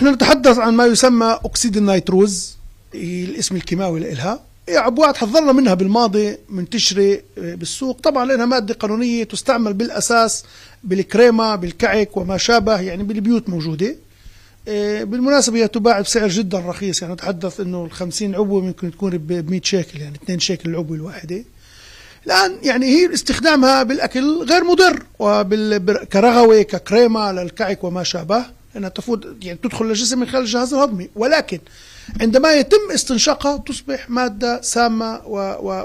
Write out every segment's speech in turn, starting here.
نحن نتحدث عن ما يسمى أكسيد النيتروز الاسم الكيماوي لها عبوات حذرنا منها بالماضي منتشرة آه، بالسوق طبعا لأنها مادة قانونية تستعمل بالأساس بالكريمة بالكعك وما شابه يعني بالبيوت موجودة آه، بالمناسبة هي تباع بسعر جدا رخيص يعني نتحدث انه ال 50 عبوة ممكن تكون ب 100 شيكل يعني 2 شيكل العبوة الواحدة الآن يعني هي استخدامها بالأكل غير مضر وبال... ككريمة للكعك وما شابه انها تفوت يعني تدخل الجسم من خلال الجهاز الهضمي ولكن عندما يتم استنشاقها تصبح ماده سامه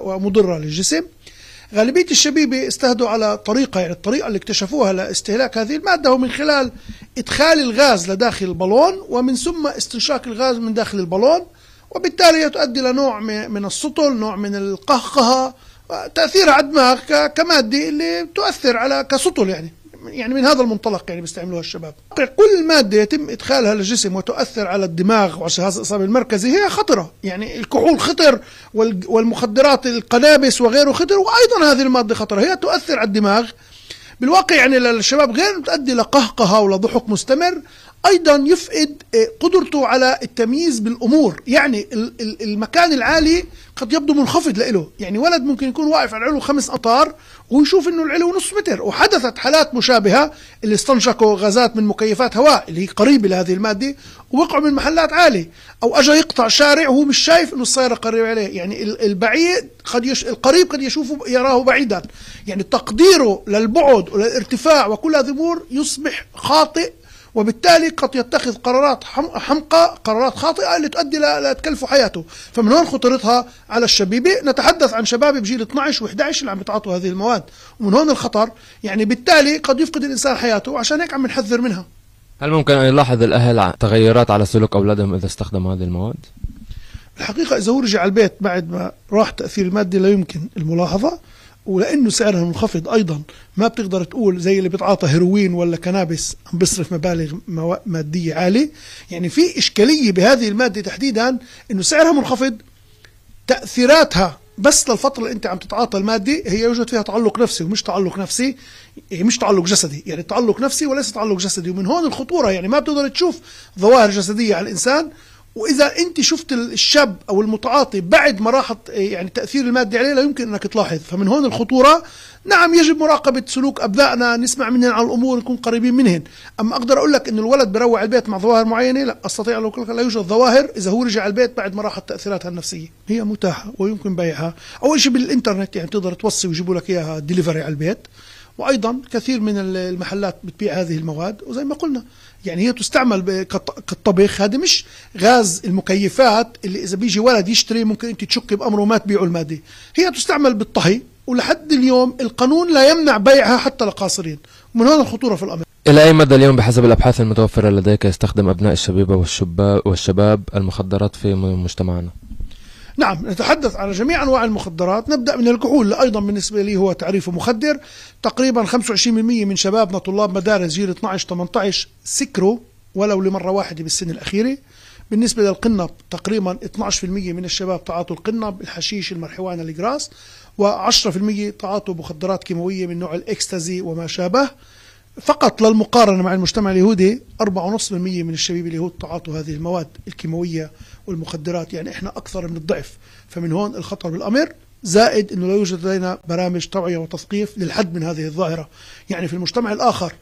ومضره للجسم غالبية الشبيبة استهدوا على طريقة يعني الطريقة اللي اكتشفوها لاستهلاك هذه المادة هو من خلال إدخال الغاز لداخل البالون ومن ثم استنشاق الغاز من داخل البالون وبالتالي تؤدي لنوع من السطل نوع من القهقهة تأثيرها على الدماغ كمادة اللي تؤثر على كسطل يعني يعني من هذا المنطلق يعني بيستعملوها الشباب طيب، كل مادة يتم إدخالها للجسم وتؤثر على الدماغ وجهاز الإصابة المركزي هي خطرة يعني الكحول خطر والمخدرات القنابس وغيره خطر وأيضا هذه المادة خطرة هي تؤثر على الدماغ بالواقع يعني للشباب غير بتؤدي لقهقهة ولضحك مستمر ايضا يفقد آه، قدرته على التمييز بالامور يعني المكان العالي قد يبدو منخفض له يعني ولد ممكن يكون واقف على العلو خمس اطار ويشوف انه العلو نص متر وحدثت حالات مشابهه اللي استنشقوا غازات من مكيفات هواء اللي هي قريبه لهذه الماده ووقعوا من محلات عاليه او اجى يقطع شارع وهو مش شايف انه السياره قريبه عليه يعني البعيد قد يش... القريب قد يشوفه يراه بعيدا يعني تقديره للبعد وللارتفاع وكل هذه الامور يصبح خاطئ وبالتالي قد يتخذ قرارات حمقى قرارات خاطئة اللي تؤدي لتكلفه حياته فمن هون خطورتها على الشبيبة نتحدث عن شباب بجيل 12 و11 اللي عم يتعاطوا هذه المواد ومن هون الخطر يعني بالتالي قد يفقد الإنسان حياته وعشان هيك عم نحذر منها هل ممكن أن يلاحظ الأهل تغيرات على سلوك أولادهم إذا استخدموا هذه المواد؟ الحقيقة إذا هو رجع على البيت بعد ما راح تأثير المادي لا يمكن الملاحظة ولانه سعرها منخفض ايضا ما بتقدر تقول زي اللي بيتعاطى هيروين ولا كنابس عم بيصرف مبالغ ماديه عاليه يعني في اشكاليه بهذه الماده تحديدا انه سعرها منخفض تاثيراتها بس للفتره اللي انت عم تتعاطى الماده هي يوجد فيها تعلق نفسي ومش تعلق نفسي يعني مش تعلق جسدي يعني تعلق نفسي وليس تعلق جسدي ومن هون الخطوره يعني ما بتقدر تشوف ظواهر جسديه على الانسان واذا انت شفت الشاب او المتعاطي بعد ما راحت إيه، يعني تاثير الماده عليه لا يمكن انك تلاحظ فمن هون الخطوره نعم يجب مراقبه سلوك ابنائنا نسمع منهم عن الامور نكون قريبين منهم اما اقدر اقول لك انه الولد بروع البيت مع ظواهر معينه لا استطيع ان اقول لك لا يوجد ظواهر اذا هو رجع البيت بعد ما راحت تاثيراتها النفسيه هي متاحه ويمكن بيعها اول شيء بالانترنت يعني بتقدر توصي ويجيبوا لك اياها ديليفري على البيت وايضا كثير من المحلات بتبيع هذه المواد وزي ما قلنا يعني هي تستعمل كالطبخ هذه مش غاز المكيفات اللي اذا بيجي ولد يشتري ممكن انت تشكي بامره وما تبيعه الماده هي تستعمل بالطهي ولحد اليوم القانون لا يمنع بيعها حتى لقاصرين من هنا الخطوره في الامر إلى أي مدى اليوم بحسب الأبحاث المتوفرة لديك يستخدم أبناء الشبيبة والشباب, والشباب المخدرات في مجتمعنا؟ نعم نتحدث عن جميع أنواع المخدرات نبدأ من الكحول أيضا بالنسبة لي هو تعريفه مخدر تقريبا 25% من شبابنا طلاب مدارس جيل 12-18 سكروا ولو لمرة واحدة بالسنة الأخيرة بالنسبة للقنب تقريبا 12% من الشباب تعاطوا القنب الحشيش المرحوانا الجراس و10% تعاطوا مخدرات كيماوية من نوع الإكستازي وما شابه فقط للمقارنة مع المجتمع اليهودي 4.5% من الشباب اليهود تعاطوا هذه المواد الكيماوية والمخدرات يعني احنا أكثر من الضعف فمن هون الخطر بالأمر زائد أنه لا يوجد لدينا برامج توعية وتثقيف للحد من هذه الظاهرة يعني في المجتمع الآخر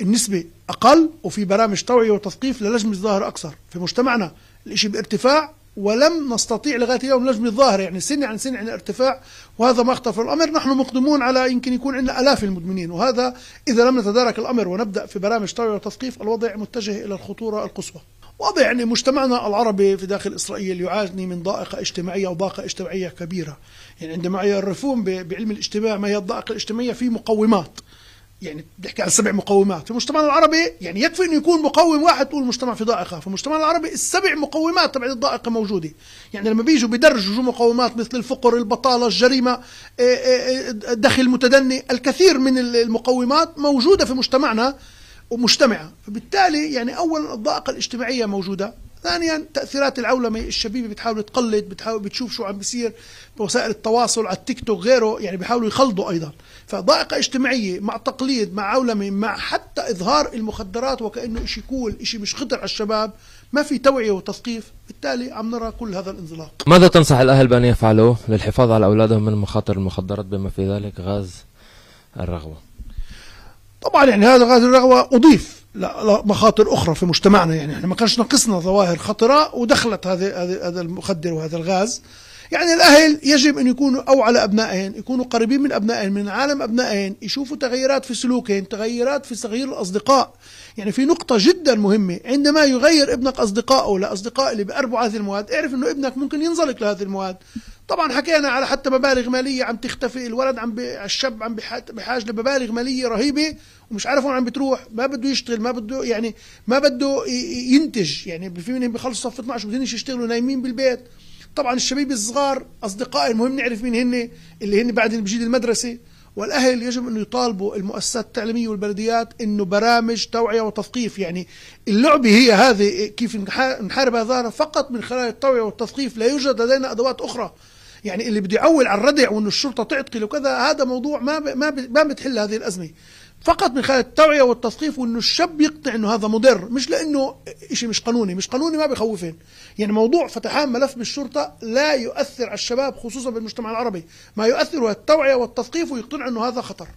النسبة أقل وفي برامج توعية وتثقيف للجم الظاهرة أكثر في مجتمعنا الإشي بارتفاع ولم نستطيع لغاية اليوم نجم الظاهر يعني سنة عن سنة عن ارتفاع وهذا ما اختفى الأمر نحن مقدمون على يمكن يكون عندنا ألاف المدمنين وهذا إذا لم نتدارك الأمر ونبدأ في برامج توعية وتثقيف الوضع متجه إلى الخطورة القصوى وضع يعني مجتمعنا العربي في داخل إسرائيل يعاني من ضائقة اجتماعية وضائقة اجتماعية كبيرة يعني عندما يعرفون بعلم الاجتماع ما هي الضائقة الاجتماعية في مقومات يعني بتحكي عن سبع مقومات في المجتمع العربي يعني يكفي انه يكون مقوم واحد تقول المجتمع في ضائقه في المجتمع العربي السبع مقومات تبع الضائقه موجوده يعني لما بيجوا بدرجوا مقومات مثل الفقر البطاله الجريمه إيه، إيه، إيه، الدخل المتدني الكثير من المقومات موجوده في مجتمعنا ومجتمعه فبالتالي يعني اولا الضائقه الاجتماعيه موجوده ثانيا تاثيرات العولمه الشبيبه بتحاول تقلد بتحاول بتشوف شو عم بيصير بوسائل التواصل على التيك توك غيره يعني بيحاولوا يخلطوا ايضا فضائقه اجتماعيه مع تقليد مع عولمه مع حتى اظهار المخدرات وكانه شيء كول شيء مش خطر على الشباب ما في توعيه وتثقيف بالتالي عم نرى كل هذا الانزلاق ماذا تنصح الاهل بان يفعلوا للحفاظ على اولادهم من مخاطر المخدرات بما في ذلك غاز الرغوه طبعا يعني هذا غاز الرغوه اضيف لا مخاطر اخرى في مجتمعنا يعني احنا ما كانش ناقصنا ظواهر خطره ودخلت هذه هذا المخدر وهذا الغاز يعني الاهل يجب ان يكونوا او على ابنائهم يكونوا قريبين من ابنائهم من عالم ابنائهم يشوفوا تغيرات في سلوكهم تغيرات في تغيير الاصدقاء يعني في نقطة جدا مهمة عندما يغير ابنك أصدقائه لأصدقاء اللي بقربوا هذه المواد اعرف أنه ابنك ممكن ينزلق لهذه المواد طبعا حكينا على حتى مبالغ ماليه عم تختفي الولد عم بي الشاب عم بحاجه لمبالغ ماليه رهيبه ومش عارف وين عم بتروح ما بده يشتغل ما بده يعني ما بده ينتج يعني في منهم بخلصوا صف 12 بدهم يشتغلوا نايمين بالبيت طبعا الشباب الصغار اصدقائي المهم نعرف مين هن اللي هن بعد بجيل المدرسه والاهل يجب انه يطالبوا المؤسسات التعليميه والبلديات انه برامج توعيه وتثقيف يعني اللعبه هي هذه كيف نحارب هذا فقط من خلال التوعيه والتثقيف لا يوجد لدينا ادوات اخرى يعني اللي بده يعول على الردع وانه الشرطه تعتقل وكذا هذا موضوع ما ب... ما ب... ما بتحل هذه الازمه فقط من خلال التوعيه والتثقيف وانه الشاب يقطع انه هذا مضر مش لانه شيء مش قانوني مش قانوني ما بخوفين يعني موضوع فتحان ملف بالشرطه لا يؤثر على الشباب خصوصا بالمجتمع العربي ما يؤثر هو التوعيه والتثقيف ويقتنع انه هذا خطر